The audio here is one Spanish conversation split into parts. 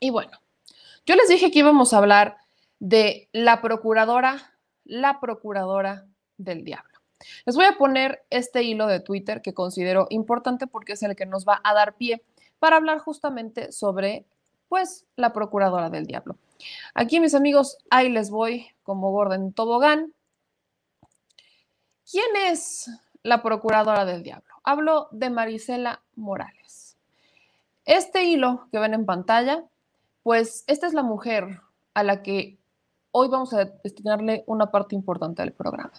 Y bueno, yo les dije que íbamos a hablar de la procuradora, la procuradora del diablo. Les voy a poner este hilo de Twitter que considero importante porque es el que nos va a dar pie para hablar justamente sobre, pues, la procuradora del diablo. Aquí, mis amigos, ahí les voy como Gordon Tobogán. ¿Quién es la procuradora del diablo. Hablo de Marisela Morales. Este hilo que ven en pantalla, pues esta es la mujer a la que hoy vamos a destinarle una parte importante del programa.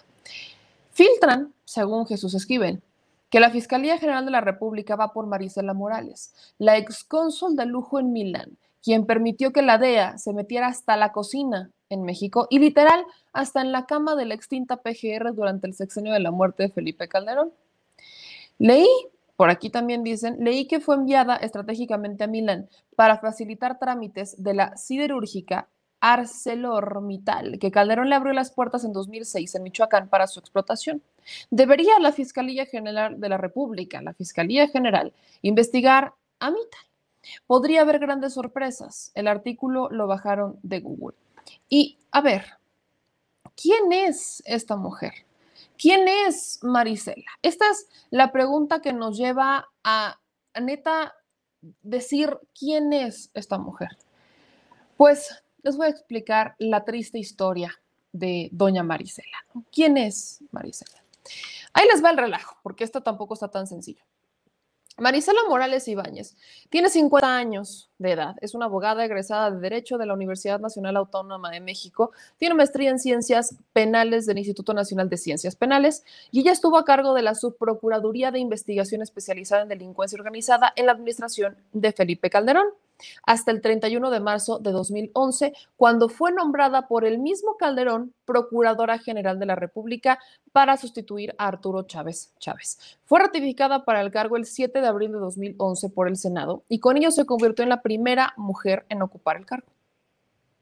Filtran, según Jesús Esquivel, que la Fiscalía General de la República va por Marisela Morales, la excónsul de lujo en Milán, quien permitió que la DEA se metiera hasta la cocina en México y literal hasta en la cama de la extinta PGR durante el sexenio de la muerte de Felipe Calderón. Leí, por aquí también dicen, leí que fue enviada estratégicamente a Milán para facilitar trámites de la siderúrgica ArcelorMittal, que Calderón le abrió las puertas en 2006 en Michoacán para su explotación. Debería la Fiscalía General de la República, la Fiscalía General, investigar a Mittal. Podría haber grandes sorpresas. El artículo lo bajaron de Google. Y a ver, ¿quién es esta mujer? ¿Quién es Marisela? Esta es la pregunta que nos lleva a, a neta decir quién es esta mujer. Pues les voy a explicar la triste historia de doña Marisela. ¿Quién es Marisela? Ahí les va el relajo, porque esto tampoco está tan sencillo. Marisela Morales Ibáñez tiene 50 años de edad, es una abogada egresada de Derecho de la Universidad Nacional Autónoma de México, tiene maestría en Ciencias Penales del Instituto Nacional de Ciencias Penales y ella estuvo a cargo de la Subprocuraduría de Investigación Especializada en Delincuencia Organizada en la administración de Felipe Calderón hasta el 31 de marzo de 2011, cuando fue nombrada por el mismo Calderón Procuradora General de la República para sustituir a Arturo Chávez Chávez. Fue ratificada para el cargo el 7 de abril de 2011 por el Senado y con ello se convirtió en la primera mujer en ocupar el cargo.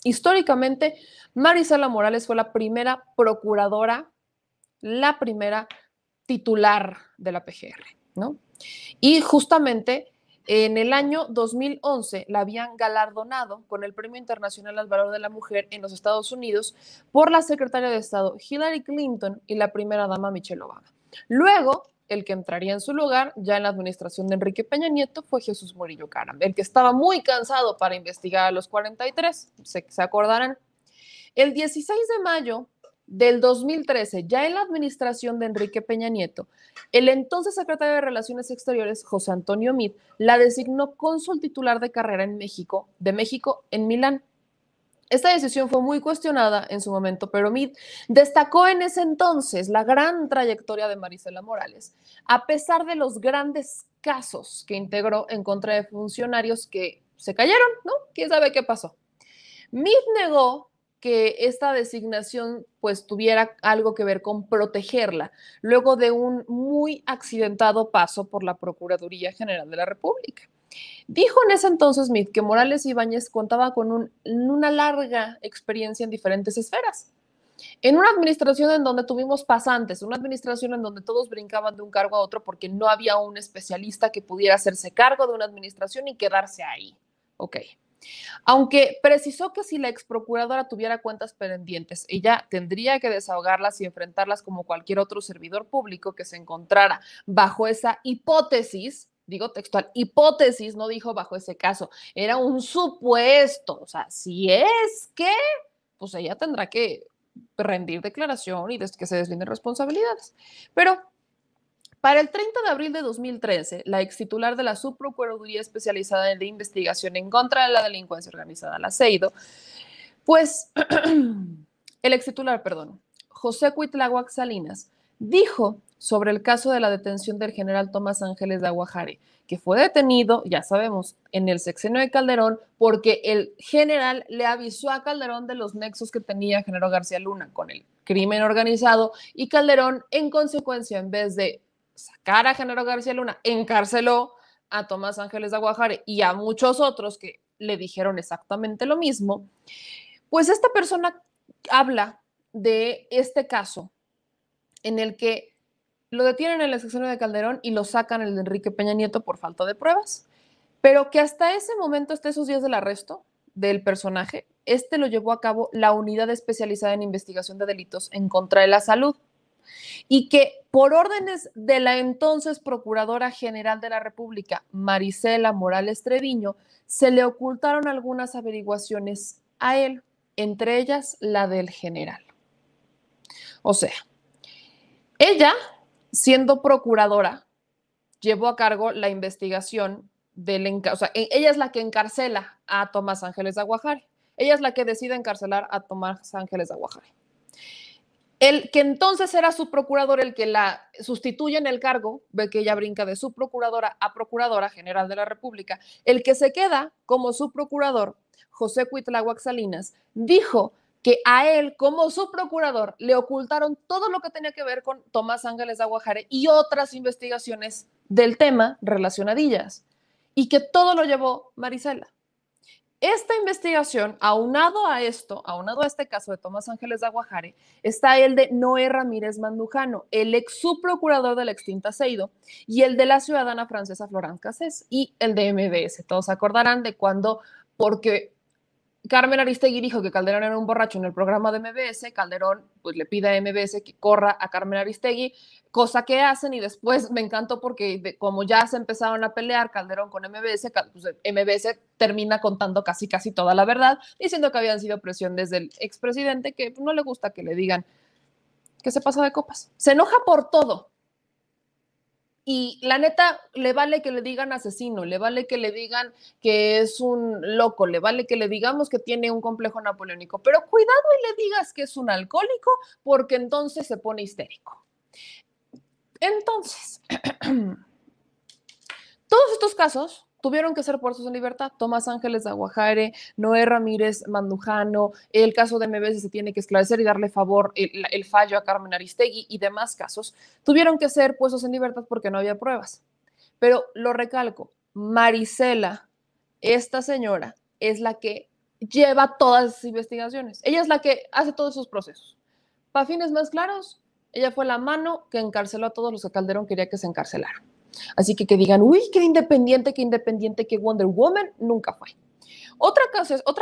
Históricamente, Marisela Morales fue la primera procuradora, la primera titular de la PGR, ¿no? Y justamente en el año 2011 la habían galardonado con el Premio Internacional al Valor de la Mujer en los Estados Unidos por la secretaria de Estado Hillary Clinton y la primera dama Michelle Obama. Luego, el que entraría en su lugar ya en la administración de Enrique Peña Nieto fue Jesús Murillo Caram, el que estaba muy cansado para investigar a los 43, se, se acordarán. El 16 de mayo del 2013, ya en la administración de Enrique Peña Nieto, el entonces secretario de Relaciones Exteriores, José Antonio Mit, la designó cónsul titular de carrera en México, de México en Milán. Esta decisión fue muy cuestionada en su momento, pero Mid destacó en ese entonces la gran trayectoria de Marisela Morales, a pesar de los grandes casos que integró en contra de funcionarios que se cayeron, ¿no? ¿Quién sabe qué pasó? Mid negó que esta designación pues tuviera algo que ver con protegerla, luego de un muy accidentado paso por la Procuraduría General de la República. Dijo en ese entonces Smith que Morales Ibáñez contaba con una larga experiencia en diferentes esferas, en una administración en donde tuvimos pasantes, una administración en donde todos brincaban de un cargo a otro porque no había un especialista que pudiera hacerse cargo de una administración y quedarse ahí. Ok. Aunque precisó que si la exprocuradora tuviera cuentas pendientes, ella tendría que desahogarlas y enfrentarlas como cualquier otro servidor público que se encontrara bajo esa hipótesis digo textual, hipótesis, no dijo bajo ese caso, era un supuesto, o sea, si es que, pues ella tendrá que rendir declaración y que se deslinden responsabilidades. Pero para el 30 de abril de 2013, la ex titular de la Subprocuraduría Especializada en la Investigación en contra de la Delincuencia Organizada, la CEIDO, pues el ex titular, perdón, José Cuitláhuac Salinas, dijo sobre el caso de la detención del general Tomás Ángeles de Aguajare, que fue detenido, ya sabemos, en el sexenio de Calderón, porque el general le avisó a Calderón de los nexos que tenía general García Luna con el crimen organizado y Calderón, en consecuencia, en vez de sacar a Genaro García Luna, encarceló a Tomás Ángeles de Aguajare y a muchos otros que le dijeron exactamente lo mismo, pues esta persona habla de este caso en el que lo detienen en la sección de Calderón y lo sacan el de Enrique Peña Nieto por falta de pruebas, pero que hasta ese momento, hasta esos días del arresto del personaje, este lo llevó a cabo la unidad especializada en investigación de delitos en contra de la salud, y que por órdenes de la entonces Procuradora General de la República, Marisela Morales Treviño, se le ocultaron algunas averiguaciones a él, entre ellas la del general. O sea, ella, siendo procuradora, llevó a cargo la investigación del... O sea, e-, ella es la que encarcela a Tomás Ángeles aguajar Ella es la que decide encarcelar a Tomás Ángeles aguajar el que entonces era su procurador, el que la sustituye en el cargo, ve que ella brinca de su procuradora a procuradora general de la República, el que se queda como su procurador, José Cuitláhuac Salinas, dijo que a él, como su procurador, le ocultaron todo lo que tenía que ver con Tomás Ángeles Aguajare y otras investigaciones del tema relacionadillas, y que todo lo llevó Marisela. Esta investigación, aunado a esto, aunado a este caso de Tomás Ángeles de Aguajare, está el de Noé Ramírez Mandujano, el ex subprocurador de la extinta Seido, y el de la ciudadana francesa Florán Casés y el de MBS. Todos acordarán de cuando, porque Carmen Aristegui dijo que Calderón era un borracho en el programa de MBS, Calderón pues le pide a MBS que corra a Carmen Aristegui, cosa que hacen y después me encantó porque como ya se empezaron a pelear Calderón con MBS, pues, MBS termina contando casi casi toda la verdad, diciendo que habían sido presión desde el expresidente que no le gusta que le digan que se pasa de copas. Se enoja por todo, y la neta, le vale que le digan asesino, le vale que le digan que es un loco, le vale que le digamos que tiene un complejo napoleónico, pero cuidado y le digas que es un alcohólico porque entonces se pone histérico. Entonces, todos estos casos tuvieron que ser puestos en libertad. Tomás Ángeles de Aguajare, Noé Ramírez Mandujano, el caso de MBS se tiene que esclarecer y darle favor el, el, fallo a Carmen Aristegui y demás casos, tuvieron que ser puestos en libertad porque no había pruebas. Pero lo recalco, Marisela, esta señora, es la que lleva todas las investigaciones. Ella es la que hace todos esos procesos. Para fines más claros, ella fue la mano que encarceló a todos los que Calderón quería que se encarcelaran. Así que que digan, uy, qué independiente, qué independiente, qué Wonder Woman, nunca fue. Otra,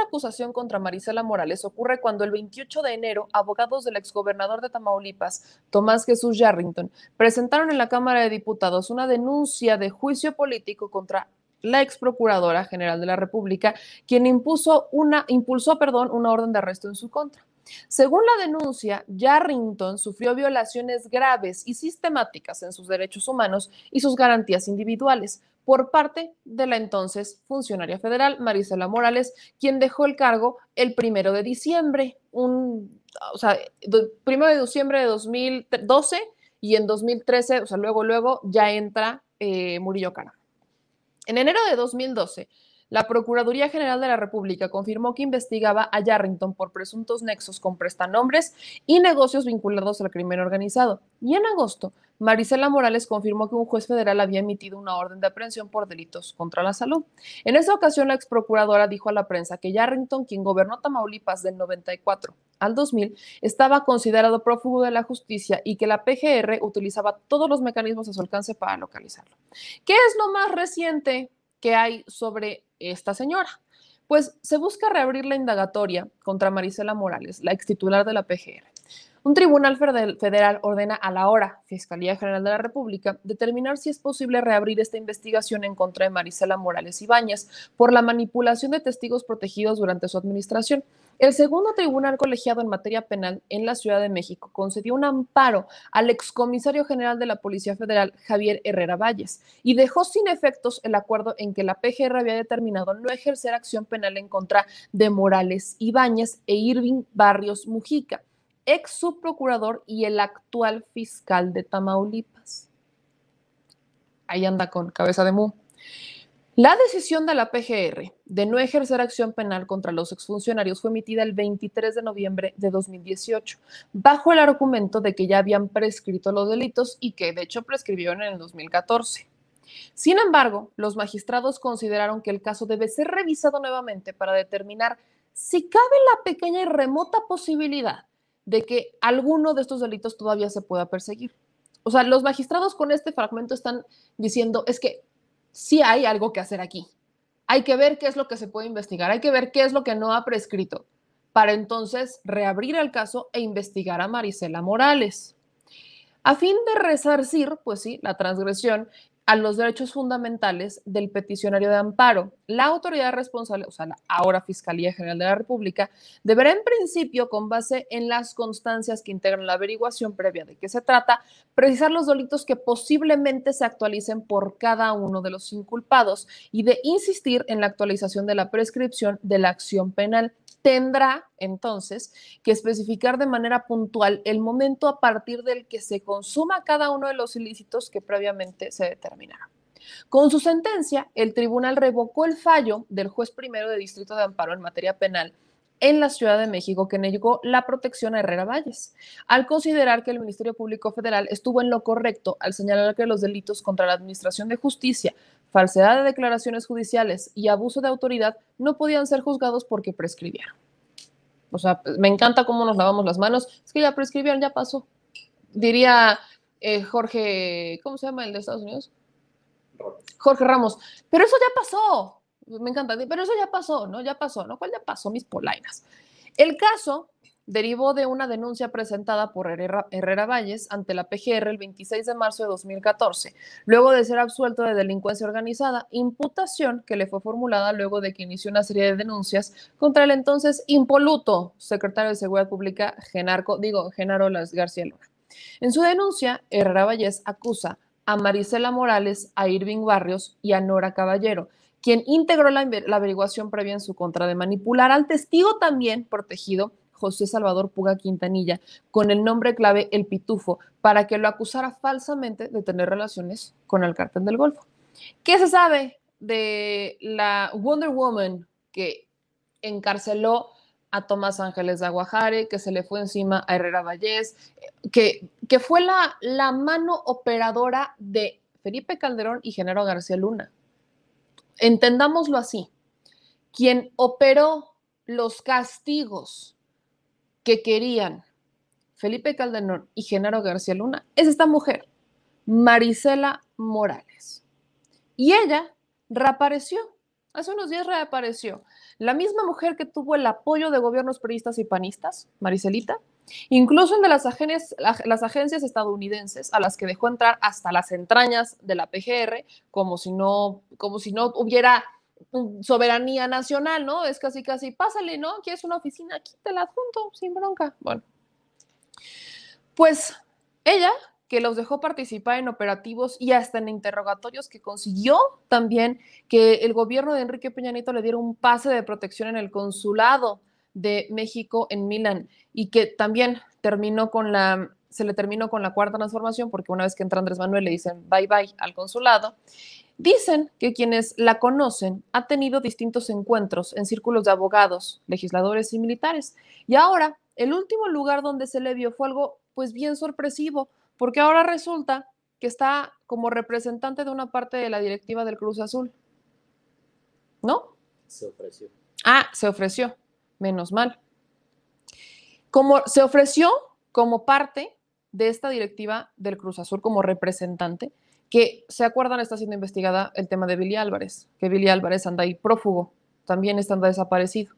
acusación contra Marisela Morales ocurre cuando el 28 de enero abogados del exgobernador de Tamaulipas, Tomás Jesús Yarrington, presentaron en la Cámara de Diputados una denuncia de juicio político contra la exprocuradora general de la República, quien impuso una, impulsó perdón, una orden de arresto en su contra. Según la denuncia, Yarrington sufrió violaciones graves y sistemáticas en sus derechos humanos y sus garantías individuales por parte de la entonces funcionaria federal Marisela Morales, quien dejó el cargo el primero de diciembre, un, primero de diciembre de 2012 y en 2013, o sea, luego, luego ya entra eh, Murillo Cara. En enero de 2012, la Procuraduría General de la República confirmó que investigaba a Yarrington por presuntos nexos con prestanombres y negocios vinculados al crimen organizado. Y en agosto, Marisela Morales confirmó que un juez federal había emitido una orden de aprehensión por delitos contra la salud. En esa ocasión, la exprocuradora dijo a la prensa que Yarrington, quien gobernó Tamaulipas del 94 al 2000, estaba considerado prófugo de la justicia y que la PGR utilizaba todos los mecanismos a su alcance para localizarlo. ¿Qué es lo más reciente que hay sobre esta señora. Pues se busca reabrir la indagatoria contra Marisela Morales, la ex titular de la PGR. Un tribunal federal ordena a la hora Fiscalía General de la República determinar si es posible reabrir esta investigación en contra de Marisela Morales Ibañez por la manipulación de testigos protegidos durante su administración. El segundo tribunal colegiado en materia penal en la Ciudad de México concedió un amparo al excomisario general de la Policía Federal, Javier Herrera Valles, y dejó sin efectos el acuerdo en que la PGR había determinado no ejercer acción penal en contra de Morales Ibáñez e Irving Barrios Mujica, ex subprocurador y el actual fiscal de Tamaulipas. Ahí anda con cabeza de mu. La decisión de la PGR de no ejercer acción penal contra los exfuncionarios fue emitida el 23 de noviembre de 2018, bajo el argumento de que ya habían prescrito los delitos y que de hecho prescribieron en el 2014. Sin embargo, los magistrados consideraron que el caso debe ser revisado nuevamente para determinar si cabe la pequeña y remota posibilidad de que alguno de estos delitos todavía se pueda perseguir. O sea, los magistrados con este fragmento están diciendo, es que si hay algo que hacer aquí. Hay que ver qué es lo que se puede investigar, hay que ver qué es lo que no ha prescrito, para entonces reabrir el caso e investigar a Marisela Morales. A fin de resarcir, pues sí, la transgresión a los derechos fundamentales del peticionario de amparo. La autoridad responsable, o sea, la ahora Fiscalía General de la República, deberá en principio, con base en las constancias que integran la averiguación previa de qué se trata, precisar los delitos que posiblemente se actualicen por cada uno de los inculpados y de insistir en la actualización de la prescripción de la acción penal tendrá entonces que especificar de manera puntual el momento a partir del que se consuma cada uno de los ilícitos que previamente se determinaron. Con su sentencia, el tribunal revocó el fallo del juez primero de distrito de amparo en materia penal en la Ciudad de México que negó la protección a Herrera Valles, al considerar que el Ministerio Público Federal estuvo en lo correcto al señalar que los delitos contra la Administración de Justicia, falsedad de declaraciones judiciales y abuso de autoridad no podían ser juzgados porque prescribieron. O sea, pues, me encanta cómo nos lavamos las manos. Es que ya prescribieron, ya pasó. Diría eh, Jorge, ¿cómo se llama el de Estados Unidos? Jorge Ramos. Pero eso ya pasó. Me encanta. Pero eso ya pasó, ¿no? Ya pasó, ¿no? ¿Cuál ya pasó? Mis polainas. El caso derivó de una denuncia presentada por Herrera, Valles ante la PGR el 26 de marzo de 2014, luego de ser absuelto de delincuencia organizada, imputación que le fue formulada luego de que inició una serie de denuncias contra el entonces impoluto secretario de Seguridad Pública, Genarco, digo, Genaro García Luna. En su denuncia, Herrera Valles acusa a Marisela Morales, a Irving Barrios y a Nora Caballero quien integró la averiguación previa en su contra de manipular al testigo también protegido José Salvador Puga Quintanilla con el nombre clave El Pitufo para que lo acusara falsamente de tener relaciones con el cartel del Golfo. ¿Qué se sabe de la Wonder Woman que encarceló a Tomás Ángeles de Aguajare, que se le fue encima a Herrera Vallés, que, que fue la, la mano operadora de Felipe Calderón y Genaro García Luna? Entendámoslo así. Quien operó los castigos que querían Felipe Calderón y Genaro García Luna es esta mujer, Marisela Morales. Y ella reapareció, hace unos días reapareció. La misma mujer que tuvo el apoyo de gobiernos periodistas y panistas, Mariselita, incluso en de las, agencias, las agencias estadounidenses a las que dejó entrar hasta las entrañas de la PGR, como si no, como si no hubiera Mm, soberanía nacional, ¿no? Es casi, casi, pásale, ¿no? ¿Quieres una oficina? Aquí te la adjunto, sin bronca. Bueno, pues ella, que los dejó participar en operativos y hasta en interrogatorios, que consiguió también que el gobierno de Enrique Peña Nieto le diera un pase de protección en el consulado de México en Milán y que también terminó con la se le terminó con la cuarta transformación porque una vez que entra Andrés Manuel le dicen bye bye al consulado Dicen que quienes la conocen ha tenido distintos encuentros en círculos de abogados, legisladores y militares. Y ahora, el último lugar donde se le vio fue algo pues bien sorpresivo, porque ahora resulta que está como representante de una parte de la directiva del Cruz Azul. ¿No? Se ofreció. Ah, se ofreció. Menos mal. Como se ofreció como parte de esta directiva del Cruz Azul como representante, que se acuerdan está siendo investigada el tema de Billy Álvarez, que Billy Álvarez anda ahí prófugo, también está desaparecido.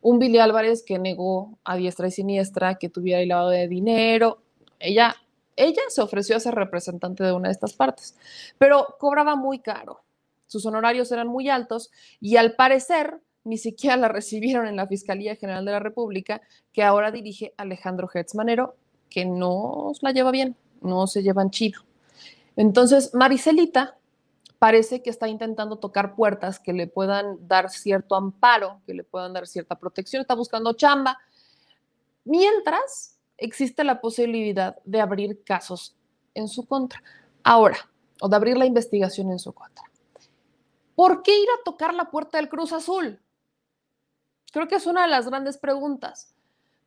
Un Billy Álvarez que negó a diestra y siniestra que tuviera el lavado de dinero. Ella, ella se ofreció a ser representante de una de estas partes, pero cobraba muy caro. Sus honorarios eran muy altos y al parecer ni siquiera la recibieron en la Fiscalía General de la República, que ahora dirige Alejandro Hertzmanero que no la lleva bien, no se llevan chido. Entonces, Maricelita parece que está intentando tocar puertas que le puedan dar cierto amparo, que le puedan dar cierta protección, está buscando chamba, mientras existe la posibilidad de abrir casos en su contra. Ahora, o de abrir la investigación en su contra. ¿Por qué ir a tocar la puerta del Cruz Azul? Creo que es una de las grandes preguntas.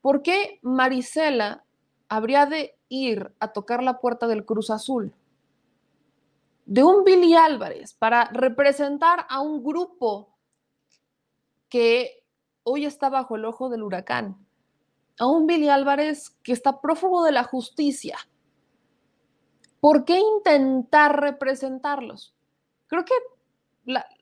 ¿Por qué Marisela habría de ir a tocar la puerta del Cruz Azul? de un Billy Álvarez para representar a un grupo que hoy está bajo el ojo del huracán, a un Billy Álvarez que está prófugo de la justicia. ¿Por qué intentar representarlos? Creo que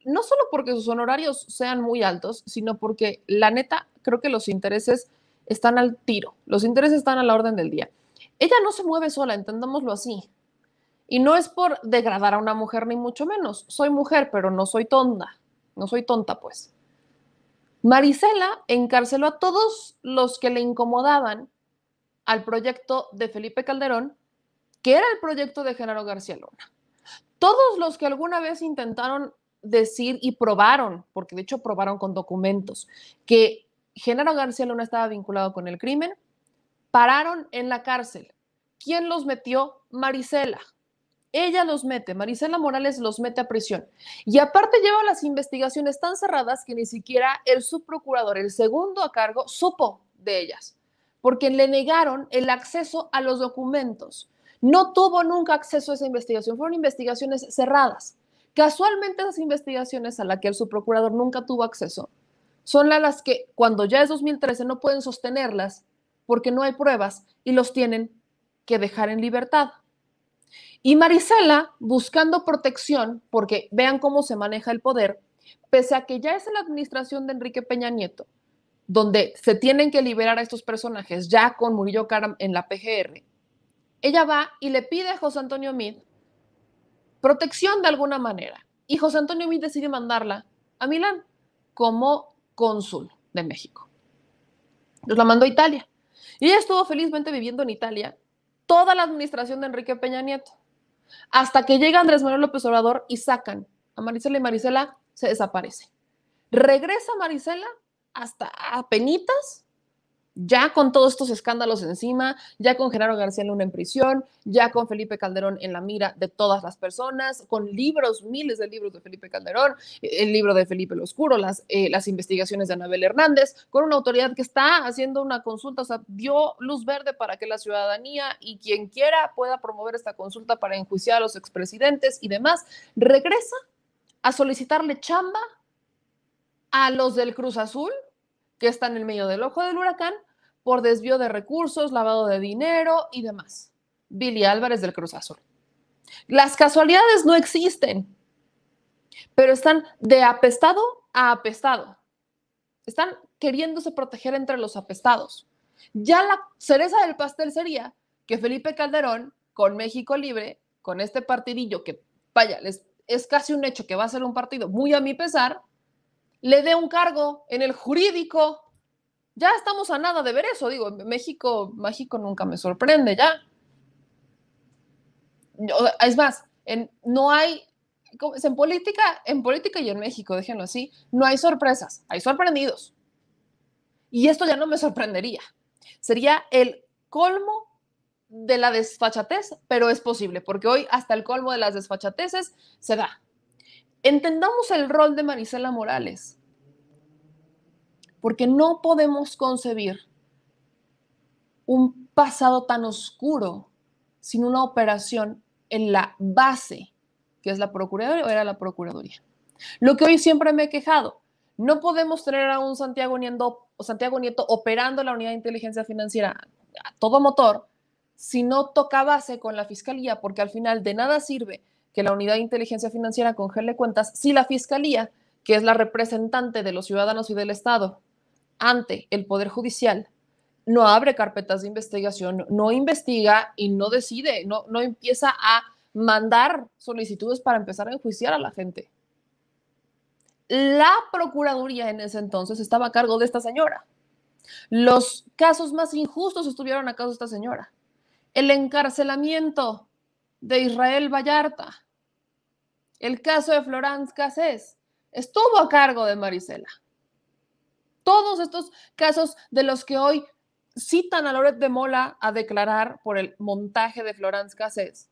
no solo porque sus honorarios sean muy altos, sino porque la neta, creo que los intereses están al tiro, los intereses están a la orden del día. Ella no se mueve sola, entendámoslo así. Y no es por degradar a una mujer, ni mucho menos. Soy mujer, pero no soy tonta. No soy tonta, pues. Marisela encarceló a todos los que le incomodaban al proyecto de Felipe Calderón, que era el proyecto de Genaro García Luna. Todos los que alguna vez intentaron decir y probaron, porque de hecho probaron con documentos, que Genaro García Luna estaba vinculado con el crimen, pararon en la cárcel. ¿Quién los metió? Marisela. Ella los mete, Marisela Morales los mete a prisión. Y aparte lleva las investigaciones tan cerradas que ni siquiera el subprocurador, el segundo a cargo, supo de ellas, porque le negaron el acceso a los documentos. No tuvo nunca acceso a esa investigación, fueron investigaciones cerradas. Casualmente esas investigaciones a las que el subprocurador nunca tuvo acceso son las que cuando ya es 2013 no pueden sostenerlas porque no hay pruebas y los tienen que dejar en libertad. Y Marisela, buscando protección, porque vean cómo se maneja el poder, pese a que ya es en la administración de Enrique Peña Nieto, donde se tienen que liberar a estos personajes, ya con Murillo Karam en la PGR, ella va y le pide a José Antonio Mid protección de alguna manera. Y José Antonio Mid decide mandarla a Milán como cónsul de México. Los la mandó a Italia. Y ella estuvo felizmente viviendo en Italia toda la administración de Enrique Peña Nieto, hasta que llega Andrés Manuel López Obrador y sacan a Marisela y Marisela se desaparece. Regresa Marisela hasta a penitas ya con todos estos escándalos encima, ya con Genaro García Luna en prisión, ya con Felipe Calderón en la mira de todas las personas, con libros, miles de libros de Felipe Calderón, el libro de Felipe el Oscuro, las, eh, las investigaciones de Anabel Hernández, con una autoridad que está haciendo una consulta, o sea, dio luz verde para que la ciudadanía y quien quiera pueda promover esta consulta para enjuiciar a los expresidentes y demás, regresa a solicitarle chamba a los del Cruz Azul que está en el medio del ojo del huracán por desvío de recursos, lavado de dinero y demás. Billy Álvarez del Cruz Azul. Las casualidades no existen, pero están de apestado a apestado. Están queriéndose proteger entre los apestados. Ya la cereza del pastel sería que Felipe Calderón, con México Libre, con este partidillo que, vaya, les, es casi un hecho que va a ser un partido muy a mi pesar, le dé un cargo en el jurídico. Ya estamos a nada de ver eso. Digo, México, México nunca me sorprende, ya. Es más, no hay, en política, en política y en México, déjenlo así, no hay sorpresas, hay sorprendidos. Y esto ya no me sorprendería. Sería el colmo de la desfachatez, pero es posible, porque hoy hasta el colmo de las desfachateces se da. Entendamos el rol de Marisela Morales, porque no podemos concebir un pasado tan oscuro sin una operación en la base, que es la Procuraduría o era la Procuraduría. Lo que hoy siempre me he quejado, no podemos tener a un Santiago Nieto, Santiago Nieto operando la Unidad de Inteligencia Financiera a todo motor si no toca base con la Fiscalía, porque al final de nada sirve que la Unidad de Inteligencia Financiera congele cuentas si la Fiscalía, que es la representante de los ciudadanos y del Estado ante el Poder Judicial, no abre carpetas de investigación, no investiga y no decide, no, no empieza a mandar solicitudes para empezar a enjuiciar a la gente. La Procuraduría en ese entonces estaba a cargo de esta señora. Los casos más injustos estuvieron a cargo de esta señora. El encarcelamiento de Israel Vallarta, el caso de Florence Cassés, estuvo a cargo de Marisela. Todos estos casos de los que hoy citan a Loret de Mola a declarar por el montaje de Florence Cassés.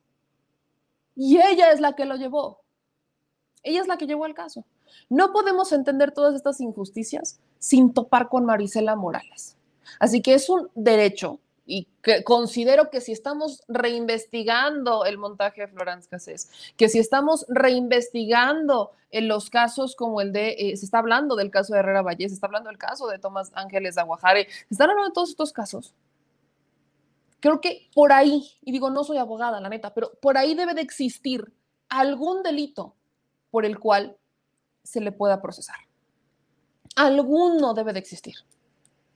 Y ella es la que lo llevó. Ella es la que llevó el caso. No podemos entender todas estas injusticias sin topar con Marisela Morales. Así que es un derecho y que considero que si estamos reinvestigando el montaje de Florence Cassés, que si estamos reinvestigando en eh, los casos como el de, eh, se está hablando del caso de Herrera Valle, se está hablando del caso de Tomás Ángeles Aguajare, se están hablando de todos estos casos. Creo que por ahí, y digo, no soy abogada, la neta, pero por ahí debe de existir algún delito por el cual se le pueda procesar. Alguno debe de existir.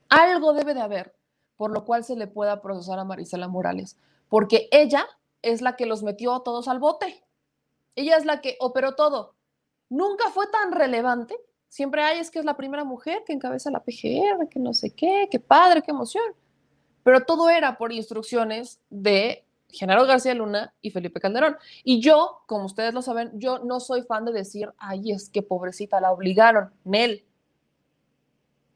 Algo debe de haber por lo cual se le pueda procesar a Marisela Morales, porque ella es la que los metió a todos al bote. Ella es la que operó todo. Nunca fue tan relevante. Siempre hay, es que es la primera mujer que encabeza la PGR, que no sé qué, qué padre, qué emoción. Pero todo era por instrucciones de Genaro García Luna y Felipe Calderón. Y yo, como ustedes lo saben, yo no soy fan de decir, ay, es que pobrecita, la obligaron. Nel,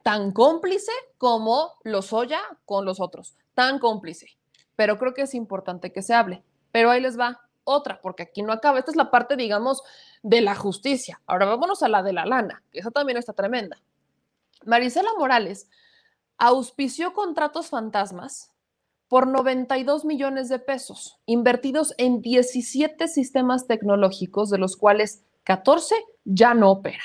tan cómplice como lo soya con los otros, tan cómplice. Pero creo que es importante que se hable. Pero ahí les va otra, porque aquí no acaba. Esta es la parte, digamos, de la justicia. Ahora vámonos a la de la lana, que esa también está tremenda. Marisela Morales auspició contratos fantasmas por 92 millones de pesos, invertidos en 17 sistemas tecnológicos, de los cuales 14 ya no operan.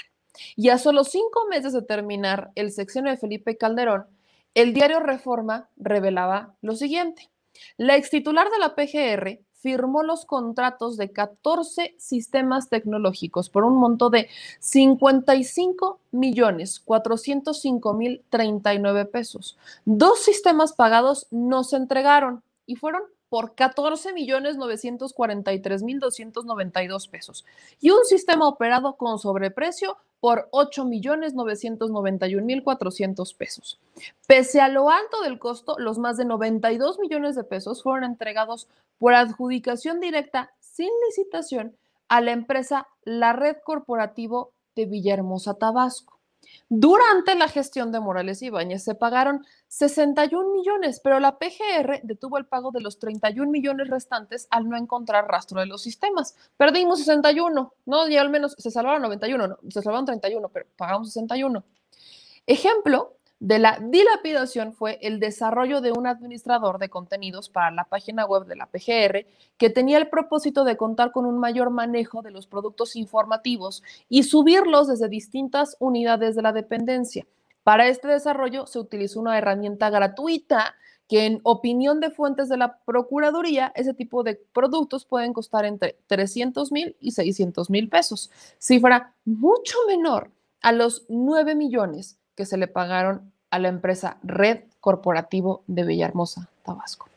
Y a solo cinco meses de terminar el sexenio de Felipe Calderón, el diario Reforma revelaba lo siguiente. La extitular de la PGR firmó los contratos de 14 sistemas tecnológicos por un monto de 55 millones 405 mil 39 pesos. Dos sistemas pagados no se entregaron y fueron por 14 millones 943 mil pesos. Y un sistema operado con sobreprecio por 8.991.400 pesos. Pese a lo alto del costo, los más de 92 millones de pesos fueron entregados por adjudicación directa sin licitación a la empresa La Red Corporativo de Villahermosa, Tabasco. Durante la gestión de Morales Ibáñez se pagaron 61 millones, pero la PGR detuvo el pago de los 31 millones restantes al no encontrar rastro de los sistemas. Perdimos 61, ¿no? Y al menos se salvaron 91, se salvaron 31, pero pagamos 61. Ejemplo, de la dilapidación fue el desarrollo de un administrador de contenidos para la página web de la PGR que tenía el propósito de contar con un mayor manejo de los productos informativos y subirlos desde distintas unidades de la dependencia. Para este desarrollo se utilizó una herramienta gratuita que en opinión de fuentes de la Procuraduría, ese tipo de productos pueden costar entre 300 mil y 600 mil pesos, cifra mucho menor a los 9 millones que se le pagaron a la empresa Red Corporativo de Villahermosa, Tabasco.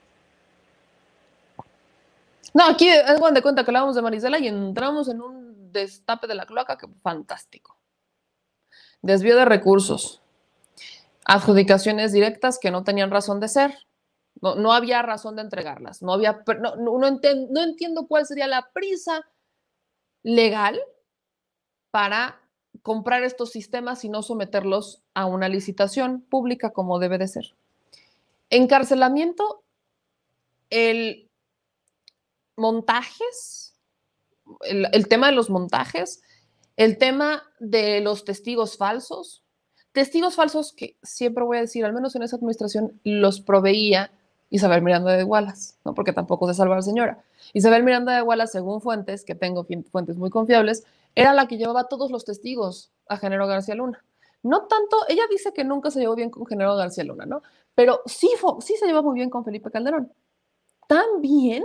No, aquí cuando de cuenta que hablábamos de Marisela y entramos en un destape de la cloaca que fantástico. Desvío de recursos, adjudicaciones directas que no tenían razón de ser, no, no había razón de entregarlas, no había, no, no, entiendo, no entiendo cuál sería la prisa legal para comprar estos sistemas y no someterlos a una licitación pública como debe de ser. Encarcelamiento, el montajes, el, tema de los montajes, el tema de los testigos falsos, testigos falsos que siempre voy a decir, al menos en esa administración, los proveía Isabel Miranda de Wallace, porque tampoco se salva la señora. Isabel Miranda de Wallace, según fuentes, que tengo fuentes muy confiables, era la que llevaba todos los testigos a Genero García Luna. No tanto, ella dice que nunca se llevó bien con Genero García Luna, ¿no? Pero sí, sí se llevó muy bien con Felipe Calderón. Tan bien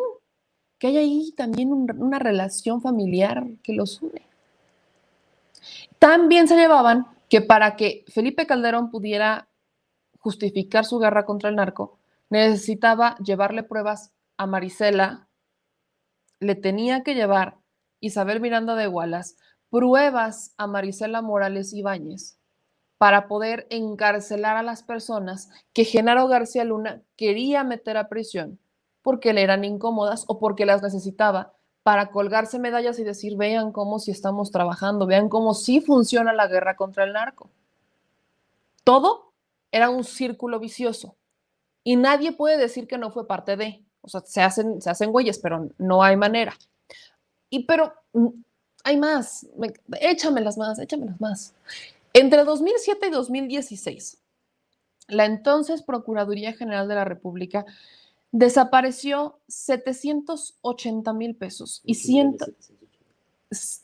que hay ahí también una relación familiar que los une. Tan bien se llevaban que para que Felipe Calderón pudiera justificar su guerra contra el narco, necesitaba llevarle pruebas a Marisela, le tenía que llevar Isabel Miranda de Gualas pruebas a Marisela Morales Ibáñez para poder encarcelar a las personas que Genaro García Luna quería meter a prisión porque le eran incómodas o porque las necesitaba para colgarse medallas y decir, vean cómo si estamos trabajando, vean cómo si funciona la guerra contra el narco. Todo era un círculo vicioso y nadie puede decir que no fue parte de, o sea, se hacen, se hacen güeyes, pero no hay manera. Y pero mm, hay más, échamelas más, échamelas más. Entre 2007 y 2016, la entonces Procuraduría General de la República desapareció 780 mil pesos y 100,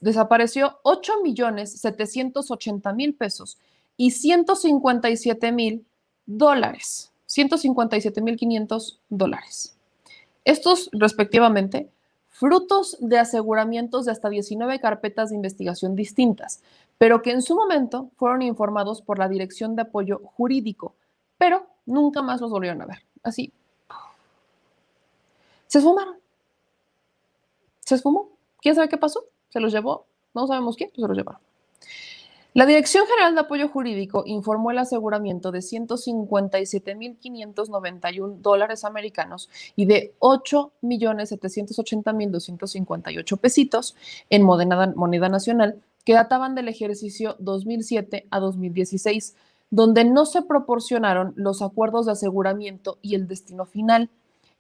desapareció 8 millones 780 mil pesos y 157 mil dólares, 157 mil 500 dólares. Estos respectivamente frutos de aseguramientos de hasta 19 carpetas de investigación distintas, pero que en su momento fueron informados por la Dirección de Apoyo Jurídico, pero nunca más los volvieron a ver. Así. Se esfumaron. Se esfumó. ¿Quién sabe qué pasó? Se los llevó. No sabemos quién, pero se los llevaron. La Dirección General de Apoyo Jurídico informó el aseguramiento de 157.591 dólares americanos y de 8.780.258 pesitos en moneda nacional que databan del ejercicio 2007 a 2016, donde no se proporcionaron los acuerdos de aseguramiento y el destino final.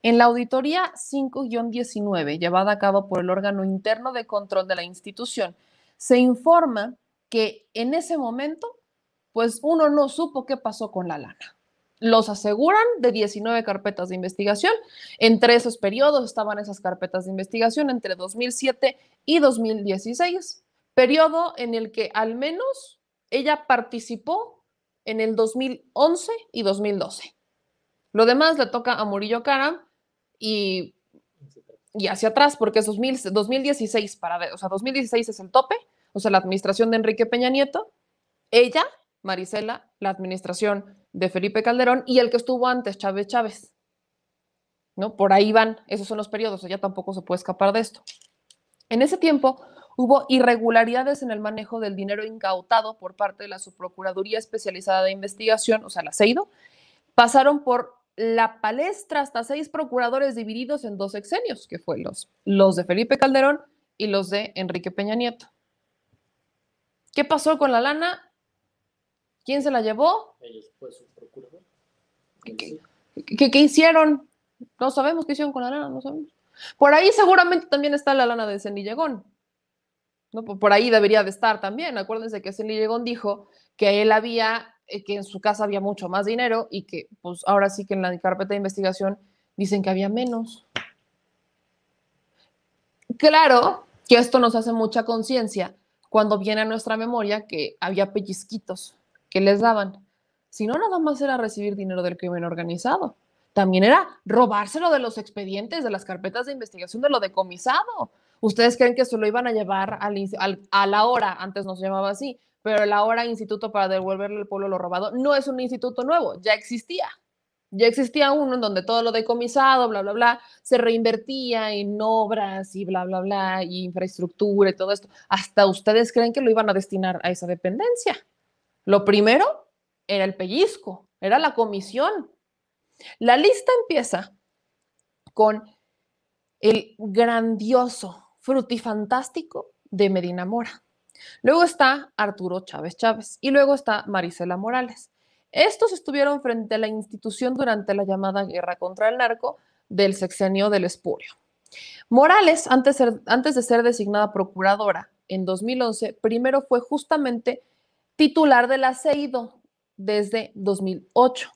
En la auditoría 5-19, llevada a cabo por el órgano interno de control de la institución, se informa que en ese momento, pues uno no supo qué pasó con la lana. Los aseguran de 19 carpetas de investigación. Entre esos periodos estaban esas carpetas de investigación entre 2007 y 2016, periodo en el que al menos ella participó en el 2011 y 2012. Lo demás le toca a Murillo Cara y, hacia atrás, porque es 2016 para, o sea, 2016 es el tope o sea, la administración de Enrique Peña Nieto, ella, Marisela, la administración de Felipe Calderón y el que estuvo antes, Chávez Chávez. ¿No? Por ahí van, esos son los periodos, ella tampoco se puede escapar de esto. En ese tiempo hubo irregularidades en el manejo del dinero incautado por parte de la Subprocuraduría Especializada de Investigación, o sea, la CEIDO. Pasaron por la palestra hasta seis procuradores divididos en dos exenios, que fueron los de Felipe Calderón y los de Enrique Peña Nieto. ¿Qué pasó con la lana? ¿Quién se la llevó? pues su procurador. ¿Qué, qué, hicieron? No sabemos qué hicieron con la lana, no sabemos. Por ahí seguramente también está la lana de Cenillegón. ¿no? Por ahí debería de estar también. Acuérdense que Cenillegón dijo que él había, eh, que en su casa había mucho más dinero y que pues ahora sí que en la carpeta de investigación dicen que había menos. Claro que esto nos hace mucha conciencia cuando viene a nuestra memoria que había pellizquitos que les daban. Si no, nada más era recibir dinero del crimen organizado. También era robárselo de los expedientes, de las carpetas de investigación, de lo decomisado. ¿Ustedes creen que se lo iban a llevar al, a la hora? Antes no se llamaba así, pero la hora Instituto para devolverle al pueblo lo robado no es un instituto nuevo, ya existía. Ya existía uno en donde todo lo decomisado, bla, bla, bla, se reinvertía en obras y bla, bla, bla, y infraestructura y todo esto. Hasta ustedes creen que lo iban a destinar a esa dependencia. Lo primero era el pellizco, era la comisión. La lista empieza con el grandioso, frutifantástico de Medina Mora. Luego está Arturo Chávez Chávez y luego está Marisela Morales. Estos estuvieron frente a la institución durante la llamada guerra contra el narco del sexenio del espurio. Morales, antes, antes de ser designada procuradora en 2011, primero fue justamente titular del aceido desde 2008.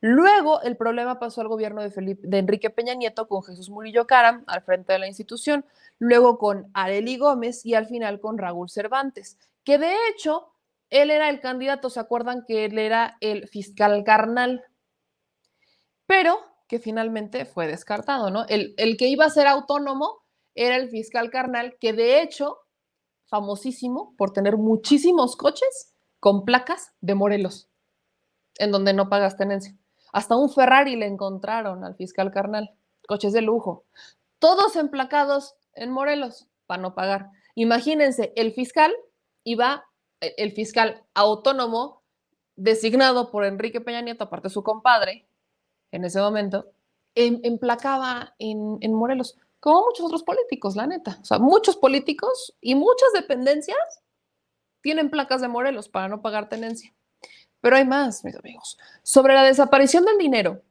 Luego el problema pasó al gobierno de, Felipe, de Enrique Peña Nieto con Jesús Murillo Caram al frente de la institución, luego con Areli Gómez y al final con Raúl Cervantes, que de hecho él era el candidato, ¿se acuerdan que él era el fiscal carnal? Pero que finalmente fue descartado, ¿no? El, que iba a ser autónomo era el fiscal carnal, que de hecho, famosísimo por tener muchísimos coches con placas de Morelos, en donde no pagas tenencia. Hasta un Ferrari le encontraron al fiscal carnal, coches de lujo, todos emplacados en Morelos para no pagar. Imagínense, el fiscal iba e, el fiscal autónomo designado por Enrique Peña Nieto, aparte su compadre, en ese momento, em, emplacaba en, Morelos, como muchos otros políticos, la neta. O sea, muchos políticos y muchas dependencias tienen placas de Morelos para no pagar tenencia. Pero hay más, mis amigos. Sobre la desaparición del dinero,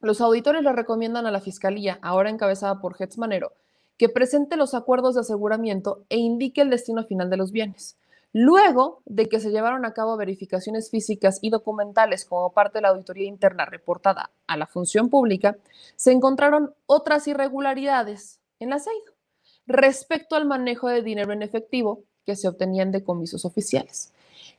los auditores le recomiendan a la Fiscalía, ahora encabezada por Hetz Manero, que presente los acuerdos de aseguramiento e indique el destino final de los bienes. Luego de que se llevaron a cabo verificaciones físicas y documentales como parte de la auditoría interna reportada a la función pública, se encontraron otras irregularidades en la CEIDO respecto al manejo de dinero en efectivo que se obtenían de comisos oficiales.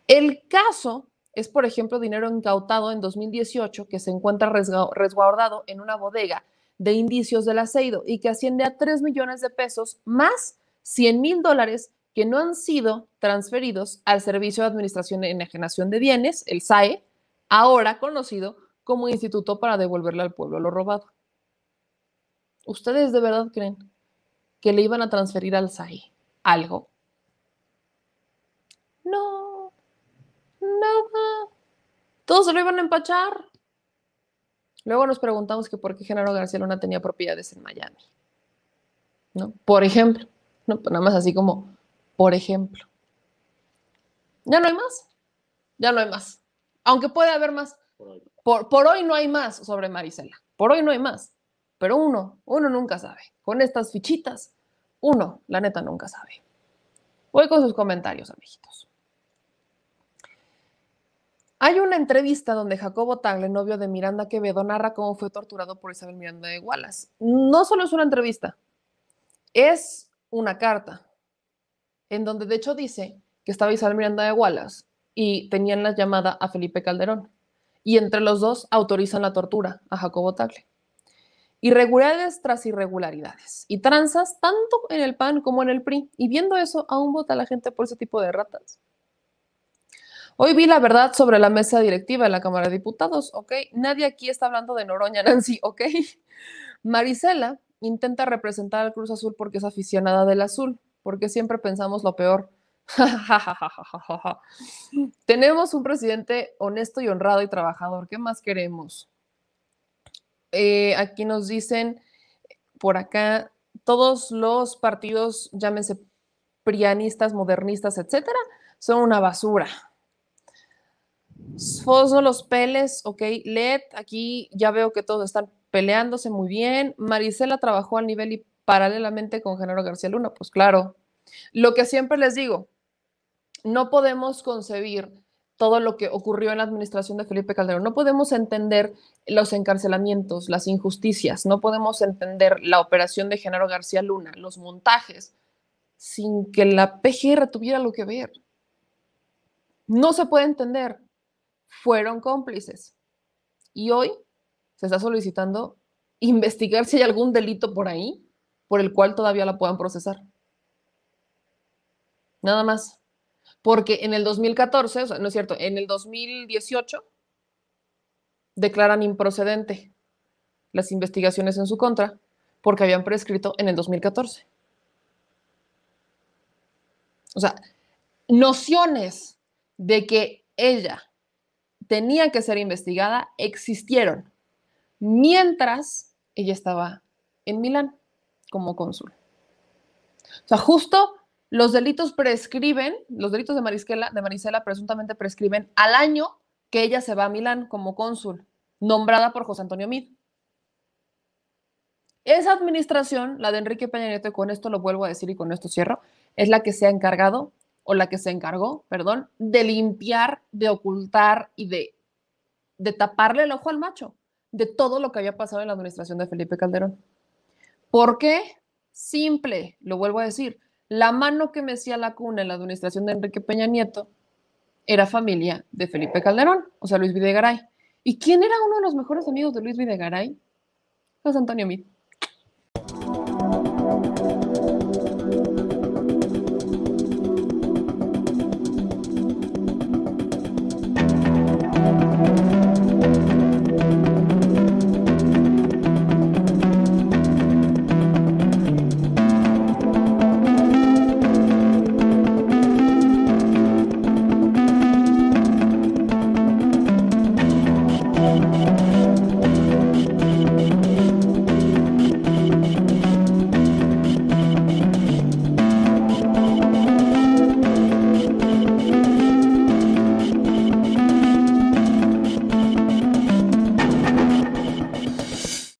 El caso es, por ejemplo, dinero incautado en 2018 que se encuentra resguardado en una bodega de indicios del aceido y que asciende a 3 millones de pesos más 100 mil dólares que no han sido transferidos al Servicio de Administración de Enajenación de Bienes, el SAE, ahora conocido como Instituto para devolverle al pueblo lo robado. ¿Ustedes de verdad creen que le iban a transferir al SAE algo? No, nada. Todos se lo iban a empachar. Luego nos preguntamos que por qué Genaro García Luna tenía propiedades en Miami. ¿No? Por ejemplo, ¿no? Pues nada más así como por ejemplo. Ya no hay más, ya no hay más. Aunque puede haber más. Por, hoy no hay más sobre Marisela, por hoy no hay más. Pero uno, uno nunca sabe. Con estas fichitas, uno, la neta, nunca sabe. Voy con sus comentarios, amiguitos. Hay una entrevista donde Jacobo Tagle, novio de Miranda Quevedo, narra cómo fue torturado por Isabel Miranda de Wallace. No solo es una entrevista, es una carta en donde de hecho dice que estaba Isabel Miranda de Wallace y tenían la llamada a Felipe Calderón. Y entre los dos autorizan la tortura a Jacobo Tagle. Irregularidades tras irregularidades y tranzas tanto en el PAN como en el PRI. Y viendo eso, aún vota la gente por ese tipo de ratas. Hoy vi la verdad sobre la mesa directiva de la Cámara de Diputados, ¿ok? Nadie aquí está hablando de Noroña, Nancy, ¿ok? Marisela intenta representar al Cruz Azul porque es aficionada del azul porque siempre pensamos lo peor. Tenemos un presidente honesto y honrado y trabajador. ¿Qué más queremos? Eh, aquí nos dicen por acá todos los partidos, llámense prianistas, modernistas, etcétera, son una basura. Fosno los peles, ok. Led, aquí ya veo que todos están peleándose muy bien. Marisela trabajó a nivel paralelamente con Genaro García Luna, pues claro. Lo que siempre les digo, no podemos concebir todo lo que ocurrió en la administración de Felipe Calderón. No podemos entender los encarcelamientos, las injusticias, no podemos entender la operación de Genaro García Luna, los montajes, sin que la PGR tuviera lo que ver. No se puede entender. Fueron cómplices. Y hoy se está solicitando investigar si hay algún delito por ahí por el cual todavía la puedan procesar. Nada más. Porque en el 2014, o sea, no es cierto, en el 2018 declaran improcedente las investigaciones en su contra porque habían prescrito en el 2014. O sea, nociones de que ella tenía que ser investigada existieron mientras ella estaba en Milán como cónsul. O sea, justo los delitos prescriben, los delitos de de Marisela presuntamente prescriben al año que ella se va a Milán como cónsul, nombrada por José Antonio Mid. Esa administración, la de Enrique Peña Nieto, y con esto lo vuelvo a decir y con esto cierro, es la que se ha encargado, o la que se encargó, perdón, de limpiar, de ocultar y de, de taparle el ojo al macho de todo lo que había pasado en la administración de Felipe Calderón. ¿Por qué? Simple, lo vuelvo a decir. La mano que mecía la cuna en la administración de Enrique Peña Nieto era familia de Felipe Calderón, o sea, Luis Videgaray. ¿Y quién era uno de los mejores amigos de Luis Videgaray? José Antonio Meade.